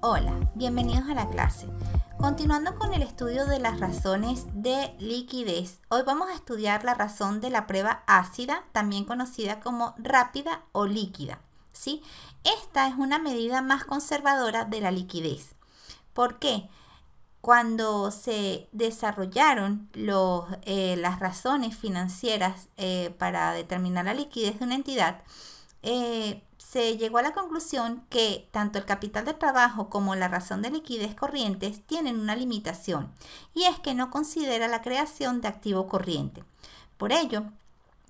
Hola, bienvenidos a la clase. Continuando con el estudio de las razones de liquidez, hoy vamos a estudiar la razón de la prueba ácida, también conocida como rápida o líquida. ¿sí? Esta es una medida más conservadora de la liquidez. ¿Por qué? Cuando se desarrollaron eh, las razones financieras eh, para determinar la liquidez de una entidad, eh, se llegó a la conclusión que tanto el capital de trabajo como la razón de liquidez corrientes tienen una limitación, y es que no considera la creación de activo corriente. Por ello,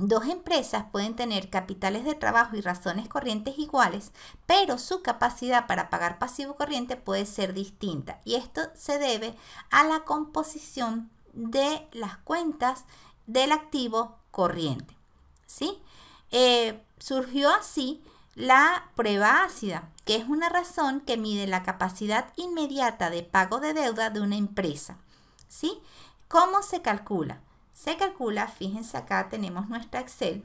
Dos empresas pueden tener capitales de trabajo y razones corrientes iguales, pero su capacidad para pagar pasivo corriente puede ser distinta y esto se debe a la composición de las cuentas del activo corriente. ¿sí? Eh, surgió así la prueba ácida, que es una razón que mide la capacidad inmediata de pago de deuda de una empresa. ¿Sí? ¿Cómo se calcula? Se calcula, fíjense acá tenemos nuestra Excel.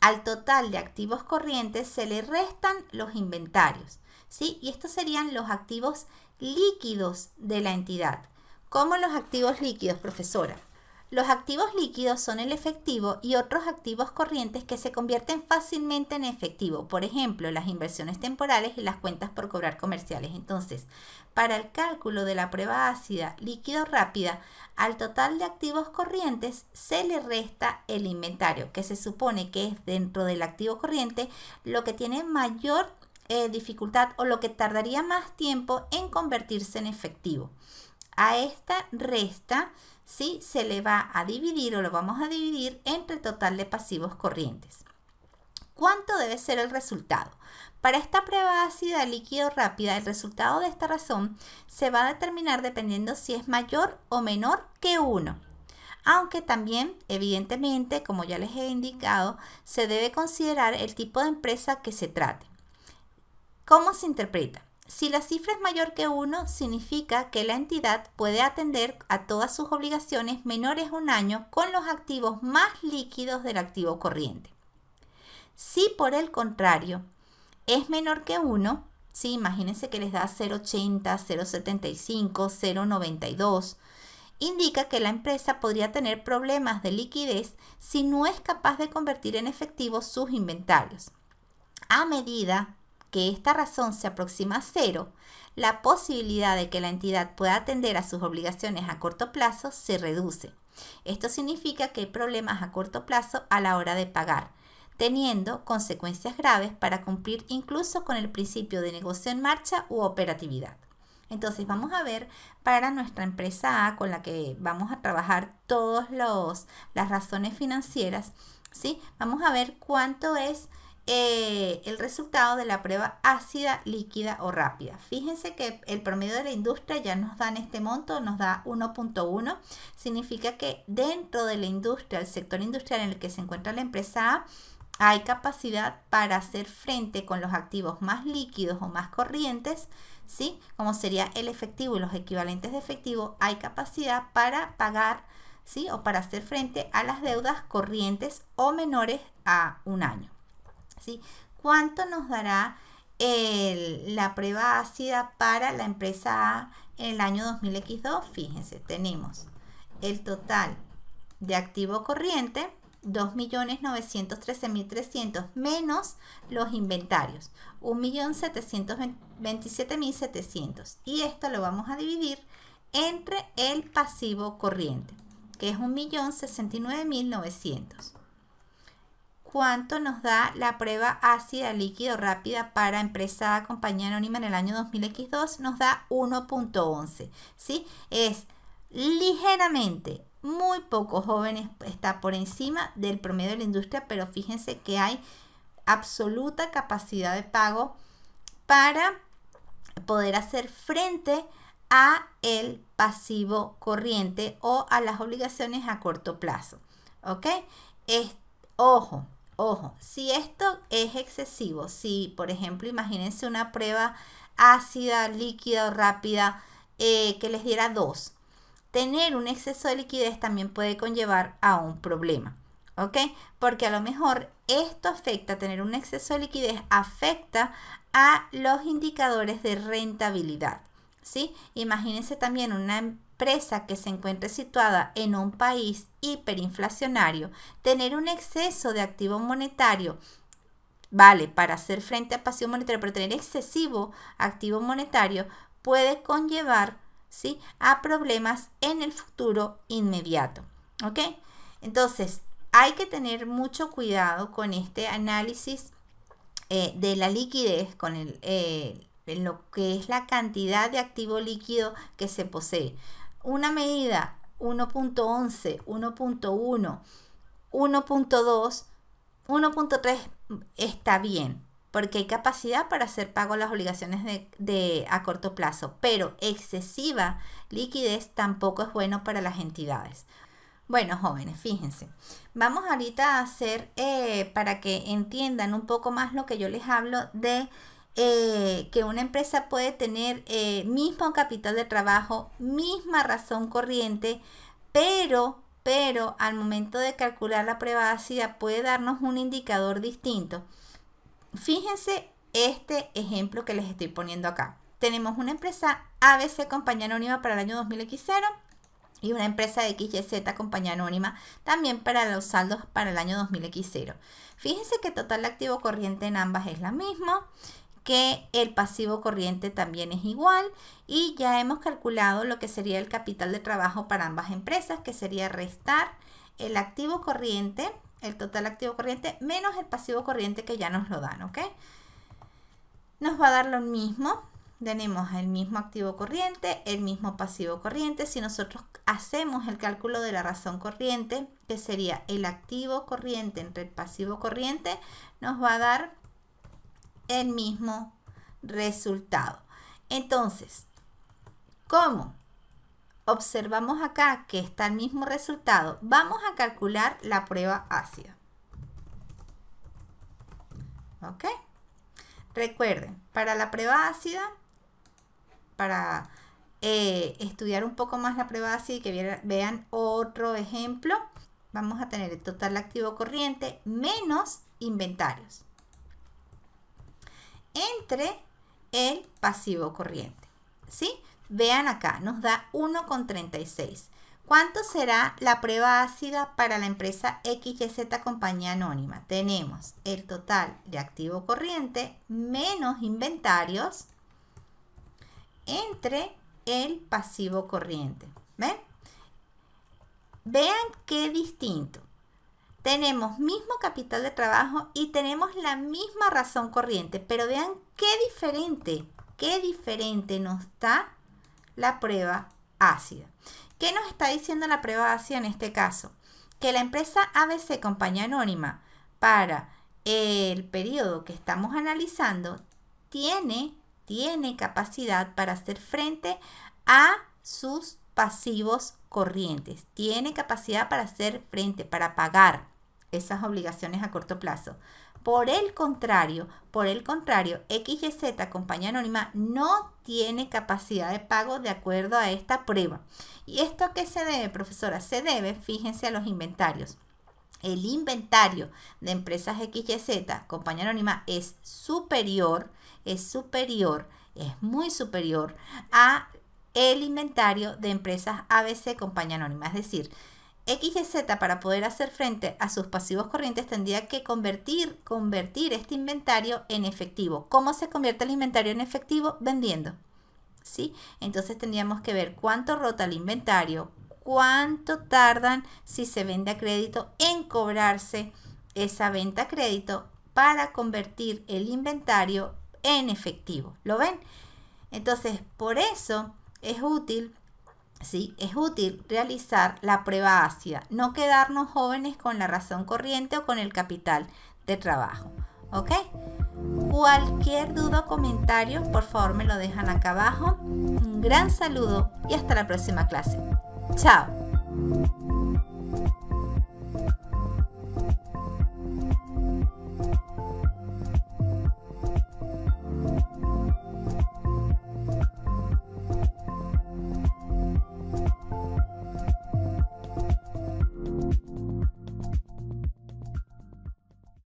Al total de activos corrientes se le restan los inventarios, ¿sí? Y estos serían los activos líquidos de la entidad. ¿Cómo los activos líquidos, profesora? Los activos líquidos son el efectivo y otros activos corrientes que se convierten fácilmente en efectivo, por ejemplo, las inversiones temporales y las cuentas por cobrar comerciales. Entonces, para el cálculo de la prueba ácida líquido rápida, al total de activos corrientes se le resta el inventario, que se supone que es dentro del activo corriente lo que tiene mayor eh, dificultad o lo que tardaría más tiempo en convertirse en efectivo a esta resta ¿sí? se le va a dividir o lo vamos a dividir entre el total de pasivos corrientes. ¿Cuánto debe ser el resultado? Para esta prueba ácida líquido rápida, el resultado de esta razón se va a determinar dependiendo si es mayor o menor que 1. Aunque también, evidentemente, como ya les he indicado, se debe considerar el tipo de empresa que se trate. ¿Cómo se interpreta? Si la cifra es mayor que 1, significa que la entidad puede atender a todas sus obligaciones menores un año con los activos más líquidos del activo corriente. Si por el contrario es menor que 1, si imagínense que les da 0,80, 0,75, 0,92, indica que la empresa podría tener problemas de liquidez si no es capaz de convertir en efectivo sus inventarios. A medida que esta razón se aproxima a cero, la posibilidad de que la entidad pueda atender a sus obligaciones a corto plazo se reduce. Esto significa que hay problemas a corto plazo a la hora de pagar, teniendo consecuencias graves para cumplir incluso con el principio de negocio en marcha u operatividad. Entonces vamos a ver para nuestra empresa A con la que vamos a trabajar todas las razones financieras, ¿sí? Vamos a ver cuánto es eh, el resultado de la prueba ácida, líquida o rápida. Fíjense que el promedio de la industria ya nos da en este monto, nos da 1.1. Significa que dentro de la industria, el sector industrial en el que se encuentra la empresa hay capacidad para hacer frente con los activos más líquidos o más corrientes, ¿sí? Como sería el efectivo y los equivalentes de efectivo, hay capacidad para pagar, ¿sí? O para hacer frente a las deudas corrientes o menores a un año. ¿Cuánto nos dará la prueba ácida para la empresa A en el año 2000X2? Fíjense, tenemos el total de activo corriente 2.913.300 menos los inventarios, 1.727.700. Y esto lo vamos a dividir entre el pasivo corriente, que es 1.069.900 cuánto nos da la prueba ácida líquido rápida para empresa compañía anónima en el año 2000X2 nos da 1.11, ¿sí? Es ligeramente, muy pocos jóvenes está por encima del promedio de la industria, pero fíjense que hay absoluta capacidad de pago para poder hacer frente a el pasivo corriente o a las obligaciones a corto plazo, ¿ok? Es, ojo, Ojo, si esto es excesivo, si por ejemplo imagínense una prueba ácida, líquida o rápida eh, que les diera dos, tener un exceso de liquidez también puede conllevar a un problema. ¿Ok? Porque a lo mejor esto afecta, tener un exceso de liquidez afecta a los indicadores de rentabilidad. ¿Sí? Imagínense también una empresa que se encuentre situada en un país hiperinflacionario, tener un exceso de activo monetario, vale, para hacer frente a pasión monetaria, pero tener excesivo activo monetario puede conllevar ¿sí? a problemas en el futuro inmediato. ¿Ok? Entonces, hay que tener mucho cuidado con este análisis eh, de la liquidez, con el, eh, en lo que es la cantidad de activo líquido que se posee una medida 1.11, 1.1, 1.2, 1.3 está bien, porque hay capacidad para hacer pago las obligaciones de, a corto plazo, pero excesiva liquidez tampoco es bueno para las entidades. Bueno, jóvenes, fíjense. Vamos ahorita a hacer, eh, para que entiendan un poco más lo que yo les hablo de eh, que una empresa puede tener eh, mismo capital de trabajo, misma razón corriente, pero, pero al momento de calcular la privacidad puede darnos un indicador distinto. Fíjense este ejemplo que les estoy poniendo acá. Tenemos una empresa ABC Compañía Anónima para el año 2000X0 y una empresa XYZ Compañía Anónima también para los saldos para el año 2000X0. Fíjense que total de activo corriente en ambas es la misma que el pasivo corriente también es igual y ya hemos calculado lo que sería el capital de trabajo para ambas empresas, que sería restar el activo corriente, el total activo corriente, menos el pasivo corriente que ya nos lo dan, ¿ok? Nos va a dar lo mismo, tenemos el mismo activo corriente, el mismo pasivo corriente. Si nosotros hacemos el cálculo de la razón corriente, que sería el activo corriente entre el pasivo corriente, nos va a dar el mismo resultado. Entonces, como Observamos acá que está el mismo resultado. Vamos a calcular la prueba ácida. ¿Ok? Recuerden, para la prueba ácida, para eh, estudiar un poco más la prueba ácida y que vean otro ejemplo, vamos a tener el total activo corriente menos inventarios entre el pasivo corriente. ¿Sí? Vean acá, nos da 1,36. ¿Cuánto será la prueba ácida para la empresa XYZ Compañía Anónima? Tenemos el total de activo corriente menos inventarios entre el pasivo corriente. ¿Ven? Vean qué distinto tenemos mismo capital de trabajo y tenemos la misma razón corriente, pero vean qué diferente, qué diferente nos da la prueba ácida. ¿Qué nos está diciendo la prueba ácida en este caso? Que la empresa ABC Compañía Anónima para el periodo que estamos analizando tiene, tiene capacidad para hacer frente a sus pasivos corrientes. Tiene capacidad para hacer frente, para pagar esas obligaciones a corto plazo. Por el contrario, por el contrario, XYZ, compañía anónima, no tiene capacidad de pago de acuerdo a esta prueba. ¿Y esto a qué se debe, profesora? Se debe, fíjense, a los inventarios. El inventario de empresas XYZ, compañía anónima, es superior, es superior, es muy superior a el inventario de empresas ABC Compañía Anónima. Es decir, XYZ para poder hacer frente a sus pasivos corrientes tendría que convertir, convertir este inventario en efectivo. ¿Cómo se convierte el inventario en efectivo? Vendiendo. ¿Sí? Entonces tendríamos que ver cuánto rota el inventario, cuánto tardan si se vende a crédito en cobrarse esa venta a crédito para convertir el inventario en efectivo. ¿Lo ven? Entonces, por eso es útil ¿sí? Es útil realizar la prueba ácida, no quedarnos jóvenes con la razón corriente o con el capital de trabajo. ¿Ok? Cualquier duda o comentario, por favor me lo dejan acá abajo. Un gran saludo y hasta la próxima clase. Chao.